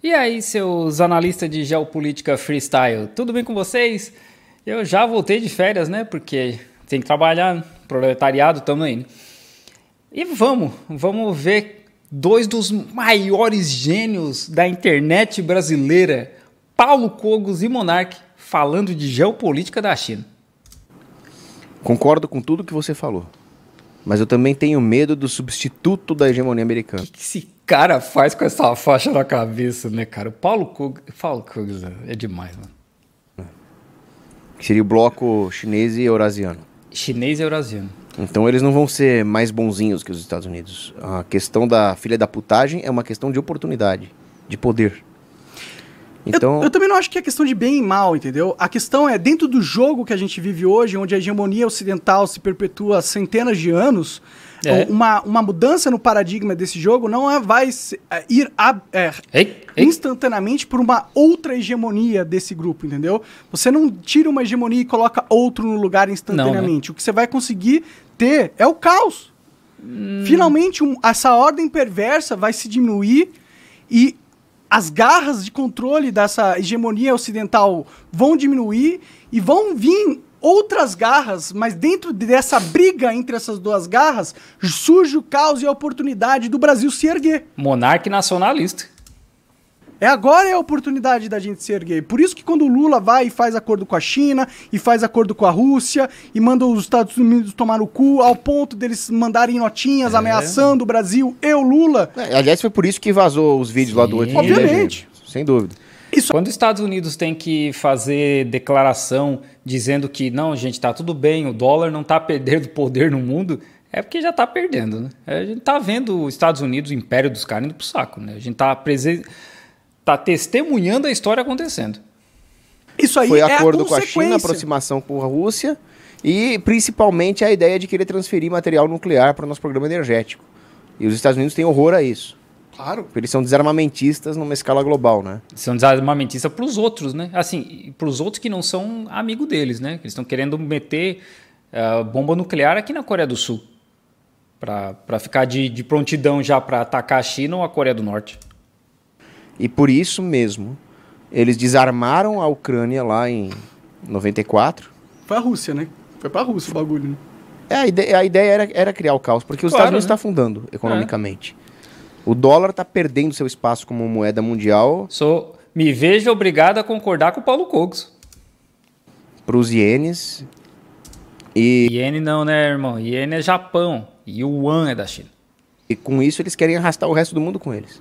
E aí, seus analistas de geopolítica freestyle, tudo bem com vocês? Eu já voltei de férias, né? Porque tem que trabalhar, proletariado também. Né? E vamos, vamos ver dois dos maiores gênios da internet brasileira, Paulo Cogos e Monark, falando de geopolítica da China. Concordo com tudo que você falou mas eu também tenho medo do substituto da hegemonia americana. O que, que esse cara faz com essa faixa na cabeça, né, cara? O Paulo Kug... Paulo Kug é demais, mano. Que é. seria o bloco chinês e eurasiano. Chinês e eurasiano. Então eles não vão ser mais bonzinhos que os Estados Unidos. A questão da filha da putagem é uma questão de oportunidade, de poder. Então... Eu, eu, também não acho que é questão de bem e mal, entendeu? A questão é, dentro do jogo que a gente vive hoje, onde a hegemonia ocidental se perpetua há centenas de anos, é. uma, uma mudança no paradigma desse jogo não é, vai se, é, ir é, ei, ei. instantaneamente por uma outra hegemonia desse grupo, entendeu? Você não tira uma hegemonia e coloca outro no lugar instantaneamente. Não, né? O que você vai conseguir ter é o caos. Hum. Finalmente, um, essa ordem perversa vai se diminuir e as garras de controle dessa hegemonia ocidental vão diminuir e vão vir outras garras, mas dentro dessa briga entre essas duas garras surge o caos e a oportunidade do Brasil se erguer. Monarca nacionalista. É agora é a oportunidade da gente se erguer. Por isso que quando o Lula vai e faz acordo com a China, e faz acordo com a Rússia, e manda os Estados Unidos tomar o cu, ao ponto deles mandarem notinhas é. ameaçando o Brasil e o Lula. É, aliás, foi por isso que vazou os vídeos Sim, lá do 8 né, Obviamente. Sem dúvida. Isso... Quando os Estados Unidos tem que fazer declaração dizendo que não, gente, tá tudo bem, o dólar não tá perdendo poder no mundo, é porque já tá perdendo, né? A gente tá vendo os Estados Unidos, o império dos caras indo pro saco, né? A gente tá presente está testemunhando a história acontecendo. Isso aí Foi é acordo a com a China, aproximação com a Rússia e principalmente a ideia de querer transferir material nuclear para o nosso programa energético. E os Estados Unidos têm horror a isso. Claro. Porque eles são desarmamentistas numa escala global, né? São desarmamentistas para os outros, né? Assim, para os outros que não são amigo deles, né? Eles estão querendo meter uh, bomba nuclear aqui na Coreia do Sul. Para ficar de, de prontidão já para atacar a China ou a Coreia do Norte. E por isso mesmo, eles desarmaram a Ucrânia lá em 94. Foi a Rússia, né? Foi pra Rússia o bagulho, né? É, a ideia, a ideia era, era, criar o caos, porque os claro, Estados Unidos está né? Tá afundando economicamente. É. O dólar está perdendo seu espaço como moeda mundial. Sou, me vejo obrigado a concordar com o Paulo Cogos. Para os ienes. E... Iene não, né, irmão? Iene é Japão. Yuan é da China. E com isso eles querem arrastar o resto do mundo com eles.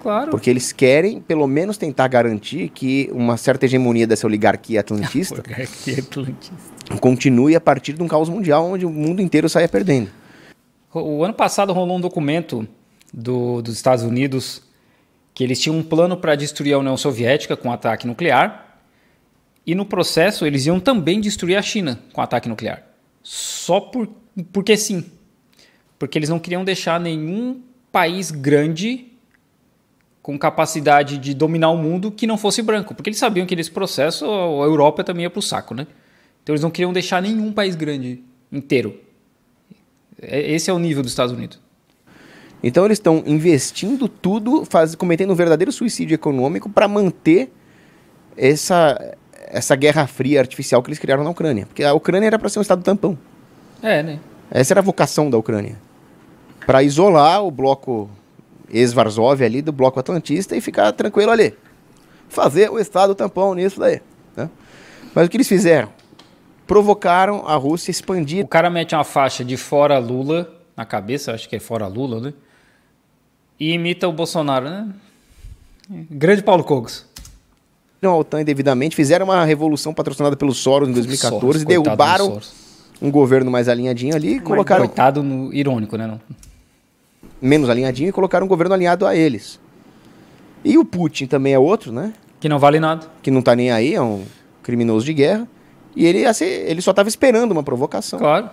Claro. Porque eles querem, pelo menos, tentar garantir que uma certa hegemonia dessa oligarquia atlantista, oligarquia atlantista. continue a partir de um caos mundial onde o mundo inteiro saia perdendo. O, ano passado rolou um documento do, dos Estados Unidos que eles tinham um plano para destruir a União Soviética com ataque nuclear e no processo eles iam também destruir a China com ataque nuclear. Só por, porque sim. Porque eles não queriam deixar nenhum país grande com capacidade de dominar o mundo que não fosse branco, porque eles sabiam que nesse processo a Europa também ia pro saco, né? Então eles não queriam deixar nenhum país grande inteiro. É, esse é o nível dos Estados Unidos. Então eles estão investindo tudo, faz, cometendo um verdadeiro suicídio econômico para manter essa, essa guerra fria artificial que eles criaram na Ucrânia. Porque a Ucrânia era para ser um estado tampão. É, né? Essa era a vocação da Ucrânia. Para isolar o bloco ex-Varsóvia ali do bloco atlantista e ficar tranquilo ali. Fazer o Estado tampão nisso daí. Né? Mas o que eles fizeram? Provocaram a Rússia expandir. O cara mete uma faixa de fora Lula na cabeça, acho que é fora Lula, né? E imita o Bolsonaro, né? Grande Paulo Cogos. Não, a OTAN indevidamente, fizeram uma revolução patrocinada pelo Soros em 2014 e derrubaram um governo mais alinhadinho ali e colocaram. Coitado no... irônico, né? Não? menos alinhadinho e colocaram um governo alinhado a eles. E o Putin também é outro, né? Que não vale nada. Que não tá nem aí, é um criminoso de guerra. E ele, assim, ele só estava esperando uma provocação. Claro.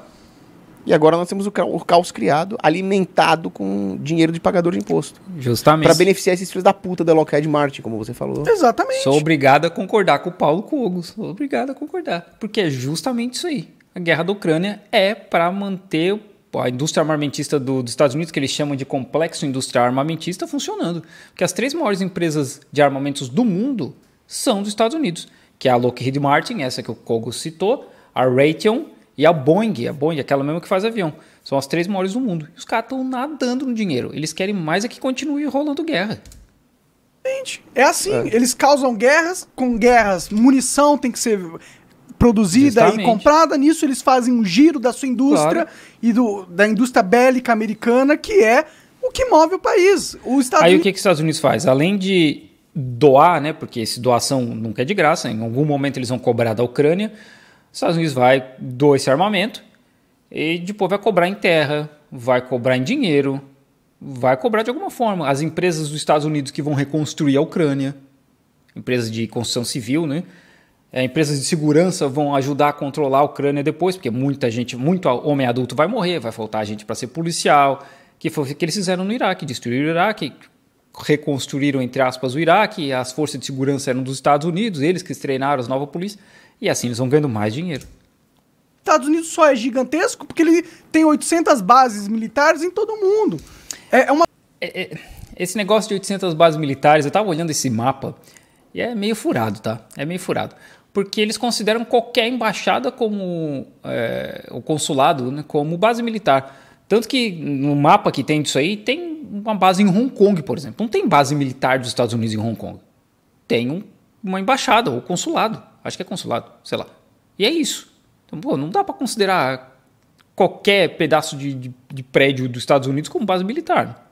E agora nós temos o caos criado, alimentado com dinheiro de pagador de imposto. Justamente. Para beneficiar esses filhos da puta da Lockheed Martin, como você falou. Exatamente. Sou obrigado a concordar com o Paulo Cogo. Sou obrigado a concordar. Porque é justamente isso aí. A guerra da Ucrânia é para manter a indústria armamentista do, dos Estados Unidos, que eles chamam de complexo industrial armamentista, funcionando. Porque as três maiores empresas de armamentos do mundo são dos Estados Unidos, que é a Lockheed Martin, essa que o Kogo citou, a Raytheon e a Boeing. A Boeing é aquela mesma que faz avião. São as três maiores do mundo. E os caras estão nadando no dinheiro. Eles querem mais é que continue rolando guerra. Gente, é assim. É. Eles causam guerras, com guerras, munição tem que ser produzida Justamente. e comprada. Nisso eles fazem um giro da sua indústria claro. e do, da indústria bélica americana, que é o que move o país. O Estados Aí Unidos... o que, que os Estados Unidos faz? Além de doar, né? Porque esse doação nunca é de graça. Em algum momento eles vão cobrar da Ucrânia. Os Estados Unidos vai doar esse armamento e depois vai cobrar em terra, vai cobrar em dinheiro, vai cobrar de alguma forma. As empresas dos Estados Unidos que vão reconstruir a Ucrânia, empresas de construção civil, né? é, empresas de segurança vão ajudar a controlar a Ucrânia depois, porque muita gente, muito homem adulto vai morrer, vai faltar gente para ser policial, que foi o que eles fizeram no Iraque, destruíram o Iraque, reconstruíram, entre aspas, o Iraque, as forças de segurança eram dos Estados Unidos, eles que treinaram as novas polícias, e assim eles vão ganhando mais dinheiro. Estados Unidos só é gigantesco porque ele tem 800 bases militares em todo o mundo. É, é uma... É, é, esse negócio de 800 bases militares, eu estava olhando esse mapa, e é meio furado, tá? É meio furado porque eles consideram qualquer embaixada como é, o consulado, né, como base militar. Tanto que no mapa que tem disso aí, tem uma base em Hong Kong, por exemplo. Não tem base militar dos Estados Unidos em Hong Kong. Tem um, uma embaixada ou consulado. Acho que é consulado, sei lá. E é isso. Então, pô, não dá para considerar qualquer pedaço de, de, de, prédio dos Estados Unidos como base militar.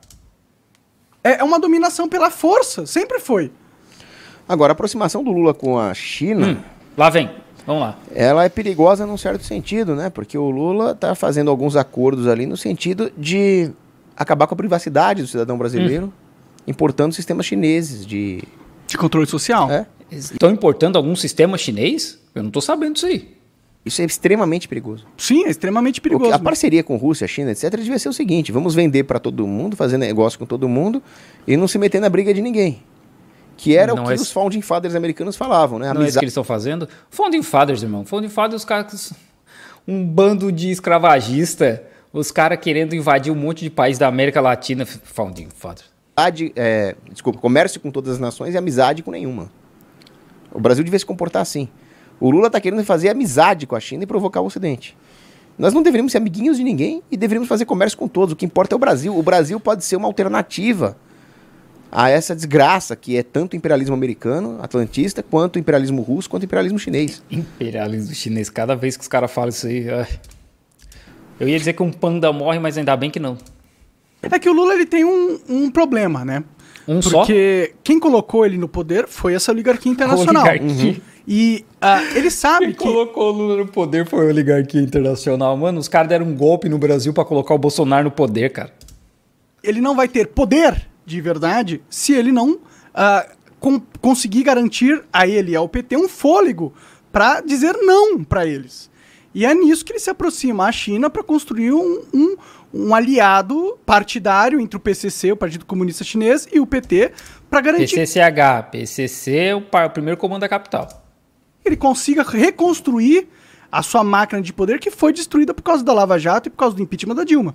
É, é uma dominação pela força, sempre foi. Agora, a aproximação do Lula com a China. Hum, lá vem. Vamos lá. Ela é perigosa num certo sentido, né? Porque o Lula está fazendo alguns acordos ali no sentido de acabar com a privacidade do cidadão brasileiro, hum. importando sistemas chineses de. De controle social? É. Estão importando algum sistema chinês? Eu não estou sabendo disso aí. Isso é extremamente perigoso. Sim, é extremamente perigoso. a parceria com Rússia, China, etc., devia ser o seguinte: vamos vender para todo mundo, fazer negócio com todo mundo e não se meter na briga de ninguém. Que era não o que é... os founding fathers americanos falavam, né? Amizade... Não é que eles estão fazendo? Founding fathers, irmão. Founding fathers, os caras... Um bando de escravagista, os caras querendo invadir um monte de país da América Latina. Founding fathers. Amizade, é... desculpa, comércio com todas as nações e amizade com nenhuma. O Brasil devia se comportar assim. O Lula está querendo fazer amizade com a China e provocar o Ocidente. Nós não deveríamos ser amiguinhos de ninguém e deveríamos fazer comércio com todos. O que importa é o Brasil. O Brasil pode ser uma alternativa a essa desgraça que é tanto o imperialismo americano, atlantista, quanto o imperialismo russo, quanto o imperialismo chinês. Imperialismo chinês, cada vez que os caras falam isso aí. Ai. Eu ia dizer que um panda morre, mas ainda bem que não. É que o Lula ele tem um, um problema, né? Um Porque só? Porque quem colocou ele no poder foi essa oligarquia internacional. Oligarquia. Uhum. E uh, ele sabe Quem que. colocou o Lula no poder foi a oligarquia internacional. Mano, os caras deram um golpe no Brasil para colocar o Bolsonaro no poder, cara. Ele não vai ter poder de verdade se ele não uh, com, conseguir garantir a ele e ao PT um fôlego para dizer não para eles. E é nisso que ele se aproxima à China para construir um, um, um, aliado partidário entre o PCC, o Partido Comunista Chinês, e o PT para garantir. PCCH, PCC, o, par, o primeiro comando da capital. Ele consiga reconstruir a sua máquina de poder que foi destruída por causa da Lava Jato e por causa do impeachment da Dilma.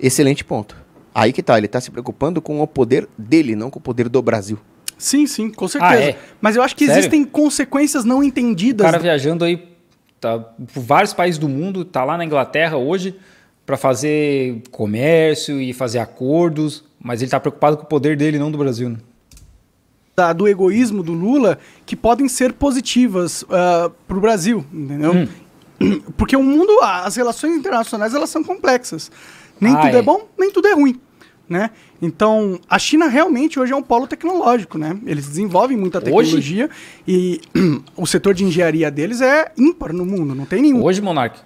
Excelente ponto. Aí que tá, ele tá se preocupando com o poder dele, não com o poder do Brasil. Sim, sim, com certeza. Ah, é? Mas eu acho que Sério? existem consequências não entendidas. O cara né? viajando aí tá, por vários países do mundo, tá lá na Inglaterra hoje para fazer comércio e fazer acordos, mas ele tá preocupado com o poder dele, não do Brasil. Né? Da, do egoísmo do Lula que podem ser positivas uh, ah, para o Brasil, entendeu? Hum. Porque o mundo, as relações internacionais, elas são complexas. Nem ah, tudo é. é bom, nem tudo é ruim né? Então, a China realmente hoje é um polo tecnológico, né? Eles desenvolvem muita tecnologia hoje? e o setor de engenharia deles é ímpar no mundo, não tem nenhum. Hoje, Monark,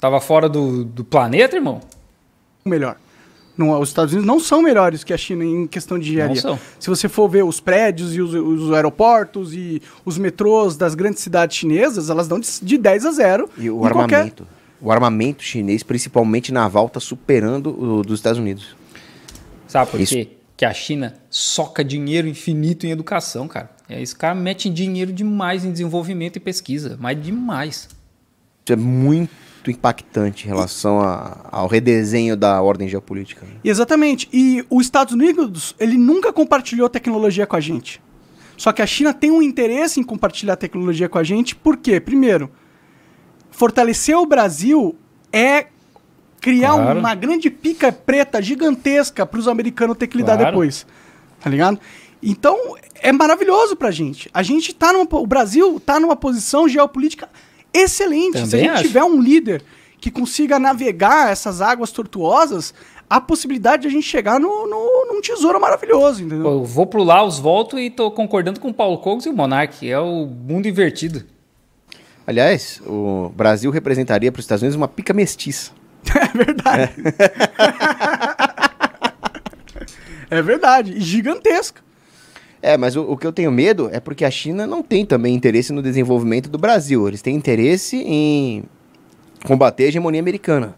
tava fora do, do planeta, irmão? Melhor. Não, os Estados Unidos não são melhores que a China em questão de engenharia. Não são. Se você for ver os prédios e os, os aeroportos e os metrôs das grandes cidades chinesas, elas dão de, de 10 a 0. E o armamento. Qualquer... O armamento chinês, principalmente naval, está superando o dos Estados Unidos. Sabe por isso. quê? Que a China soca dinheiro infinito em educação, cara. É, esse cara mete dinheiro demais em desenvolvimento e pesquisa, mas demais. Isso é muito impactante em relação a, ao redesenho da ordem geopolítica. Né? Exatamente. E os Estados Unidos, ele nunca compartilhou tecnologia com a gente. Só que a China tem um interesse em compartilhar tecnologia com a gente, porque, primeiro, fortalecer o Brasil é criar claro. uma grande pica preta gigantesca para os americanos ter que lidar claro. depois. Tá ligado? Então, é maravilhoso pra gente. A gente tá numa, o Brasil tá numa posição geopolítica excelente. Também Se a gente acho. tiver um líder que consiga navegar essas águas tortuosas, a possibilidade de a gente chegar no, no, num tesouro maravilhoso, entendeu? Eu vou pro Laos, volto e tô concordando com o Paulo Cogos e o Monark. É o mundo invertido. Aliás, o Brasil representaria para os Estados Unidos uma pica mestiça. É verdade. É, é verdade. Gigantesca. É, mas o, o, que eu tenho medo é porque a China não tem também interesse no desenvolvimento do Brasil. Eles têm interesse em combater a hegemonia americana.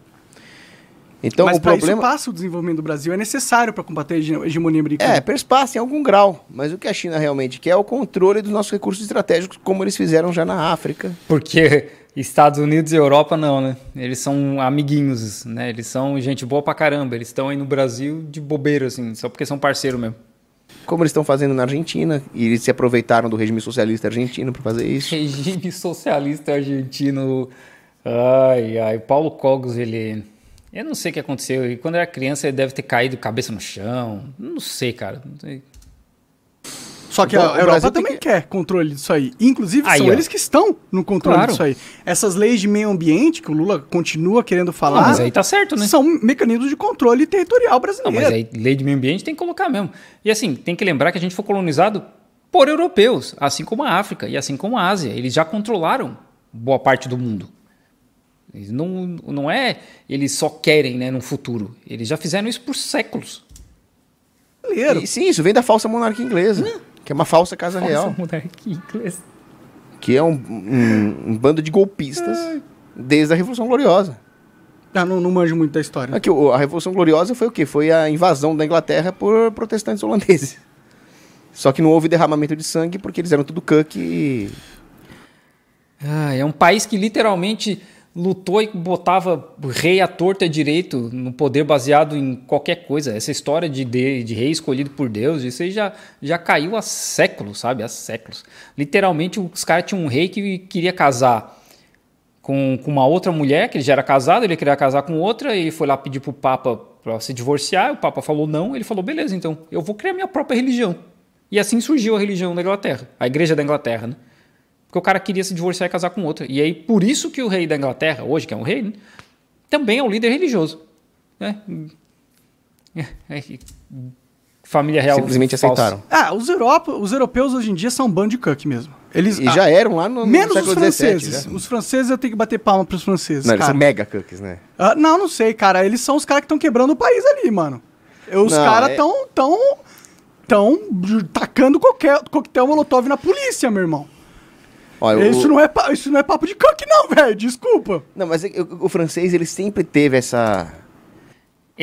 Então, mas o problema... isso passa o desenvolvimento do Brasil. É necessário para combater a hegemonia americana. É, perspassa em algum grau. Mas o que a China realmente quer é o controle dos nossos recursos estratégicos, como eles fizeram já na África. Porque Estados Unidos e Europa não, né? Eles são amiguinhos, né? Eles são gente boa pra caramba. Eles estão aí no Brasil de bobeira, assim, só porque são parceiro mesmo. Como eles estão fazendo na Argentina, e eles se aproveitaram do regime socialista argentino para fazer isso. Regime socialista argentino. Ai, ai. Paulo Cogos, ele. Eu não sei o que aconteceu. E quando era criança, ele deve ter caído cabeça no chão. Não sei, cara. Não sei. Só que a, a Europa também quer controle disso aí. Inclusive, aí, são ó. eles que estão no controle claro. disso aí. Essas leis de meio ambiente que o Lula continua querendo falar. Não, mas aí tá certo, né? São mecanismos de controle territorial brasileiro. Não, mas aí lei de meio ambiente tem que colocar mesmo. E assim, tem que lembrar que a gente foi colonizado por europeus, assim como a África e assim como a Ásia. Eles já controlaram boa parte do mundo. não, não é eles só querem, né, no futuro. Eles já fizeram isso por séculos. E, sim, isso vem da falsa monarquia inglesa. Hum que é uma falsa casa falsa real. Que é um, um, um bando de golpistas é. desde a Revolução Gloriosa. Ah, não, não manjo muito da história. Aqui, a Revolução Gloriosa foi o quê? Foi a invasão da Inglaterra por protestantes holandeses. Só que não houve derramamento de sangue porque eles eram tudo cuck e... Ah, é um país que literalmente lutou e botava rei à torta direito no poder baseado em qualquer coisa. Essa história de, de, de, rei escolhido por Deus, isso aí já, já caiu há séculos, sabe? Há séculos. Literalmente, os caras tinham um rei que queria casar com, com uma outra mulher, que ele já era casado, ele queria casar com outra, e ele foi lá pedir pro Papa para se divorciar, o Papa falou não, ele falou, beleza, então, eu vou criar minha própria religião. E assim surgiu a religião da Inglaterra, a igreja da Inglaterra, né? Porque o cara queria se divorciar e casar com outra. E aí, por isso que o rei da Inglaterra, hoje, que é um rei, né, também é um líder religioso. Né? É, é, família real. Simplesmente falsa. aceitaram. Ah, os, Europa, os europeus hoje em dia são um bando de cuck mesmo. Eles, e ah, já eram lá no, no Menos os franceses. 17, né? Os franceses eu tenho que bater palma pros franceses. Não, cara. eles são mega cucks, né? Ah, não, não sei, cara. Eles são os caras que estão quebrando o país ali, mano. Os caras estão é... tão, tão, tão tacando qualquer coquetel molotov na polícia, meu irmão. Olha, isso, o... não é isso não é papo de coque, não, velho. Desculpa. Não, mas o, é, o francês, ele sempre teve essa.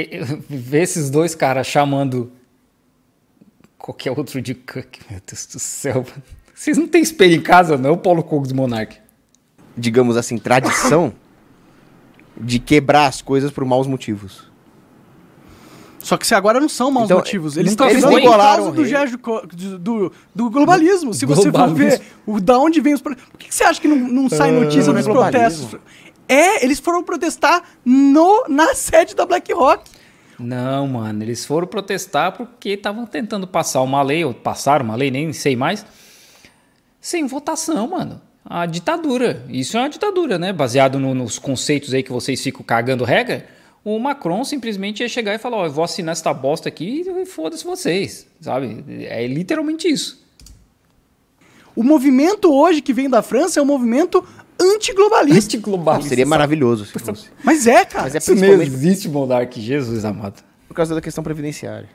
Ver esses dois caras chamando qualquer outro de Cook, meu Deus do céu. Vocês não têm espelho em casa, não, Paulo Cogos Monark? Digamos assim, tradição de quebrar as coisas por maus motivos. Só que se agora não são maus então, motivos. Eles estão sendo igualaram do, gesto, do, do globalismo. Se globalismo. você for ver o, da onde vem os protestos. Por que, que, você acha que não, não sai ah, notícia uh, dos é protestos? É, eles foram protestar no, na sede da BlackRock. Não, mano, eles foram protestar porque estavam tentando passar uma lei, ou passaram uma lei, nem sei mais, sem votação, mano. A ditadura. Isso é uma ditadura, né? Baseado no, nos conceitos aí que vocês ficam cagando regra o Macron simplesmente ia chegar e falar: Ó, oh, eu vou assinar essa bosta aqui e foda-se vocês, sabe? É literalmente isso. O movimento hoje que vem da França é um movimento antiglobalista. Antiglobalista. Seria maravilhoso se fosse. Mas é, cara. Mas é principalmente... Isso existe, Monark, Jesus amado. Por causa da questão previdenciária.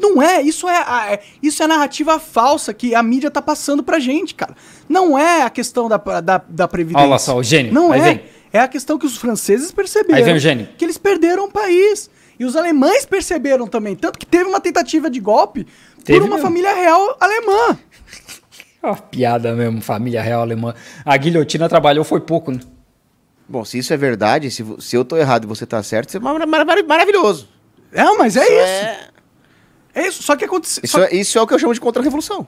Não é, isso é, é isso é narrativa falsa que a mídia tá passando pra gente, cara. Não é a questão da, da, da previdência. Olha só, o gênio. Não Aí é. Vem. É a questão que os franceses perceberam. Aí vem o Que eles perderam o país. E os alemães perceberam também. Tanto que teve uma tentativa de golpe teve por uma mesmo. família real alemã. É uma piada mesmo, família real alemã. A guilhotina trabalhou, foi pouco, né? Bom, se isso é verdade, se, se eu tô errado e você tá certo, isso é mar mar mar maravilhoso. É, mas é isso. isso. É... é... isso, só que aconteceu. Isso, só... é, isso é o que eu chamo de contra-revolução.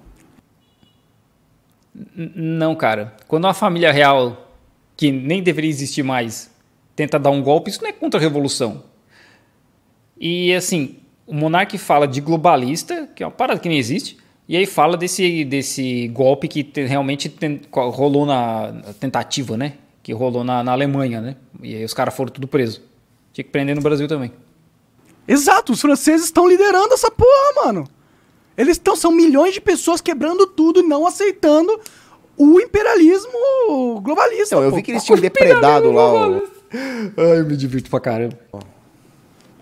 Não, cara. Quando uma família real que nem deveria existir mais, tenta dar um golpe, isso não é contra-revolução. E assim, o monarca fala de globalista, que é uma parada que nem existe, e aí fala desse, desse golpe que te, realmente ten, rolou na, tentativa, né? Que rolou na, na Alemanha, né? E aí os caras foram tudo preso. Tinha que prender no Brasil também. Exato, os franceses estão liderando essa porra, mano. Eles estão, são milhões de pessoas quebrando tudo e não aceitando o imperialismo globalista. Então, eu vi que eles tinham depredado lá o... Ai, eu me divirto pra caramba.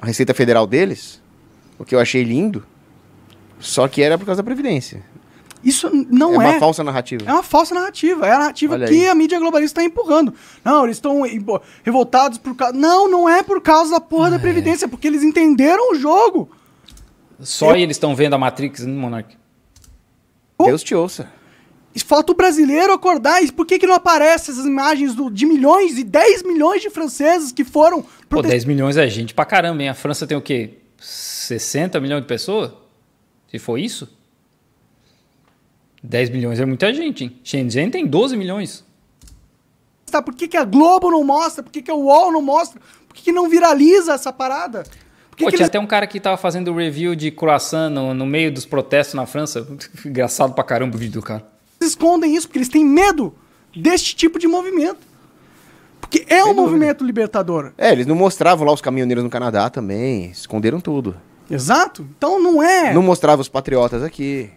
A Receita Federal deles, o que eu achei lindo, só que era por causa da Previdência. Isso não é. É uma falsa narrativa. É uma falsa narrativa. É a narrativa Olha que aí. a mídia globalista está empurrando. Não, eles estão revoltados por causa. Não, não é por causa da porra da é. Previdência, porque eles entenderam o jogo. Só eu... eles estão vendo a Matrix, no Monark? Deus te ouça. Falta o brasileiro acordar. E por que, que não aparecem essas imagens do, de milhões e 10 milhões de franceses que foram... Pô, 10 milhões é gente pra caramba, hein? A França tem o quê? 60 milhões de pessoas? Se for isso? 10 milhões é muita gente, hein? Shenzhen tem 12 milhões. Tá, por que, que a Globo não mostra? Por que, que a UOL não mostra? Por que, que não viraliza essa parada? Pô, tinha eles... até um cara que tava fazendo review de croissant no, no meio dos protestos na França. Engraçado pra caramba o vídeo do cara escondem isso, porque eles têm medo deste tipo de movimento. Porque é Sem um dúvida. movimento libertador. É, eles não mostravam lá os caminhoneiros no Canadá também, esconderam tudo. Exato. Então não é. Não mostrava os patriotas aqui.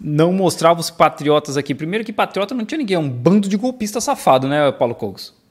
Não mostrava os patriotas aqui. Primeiro que patriota não tinha ninguém, é um bando de golpista safado, né, Paulo Cogos?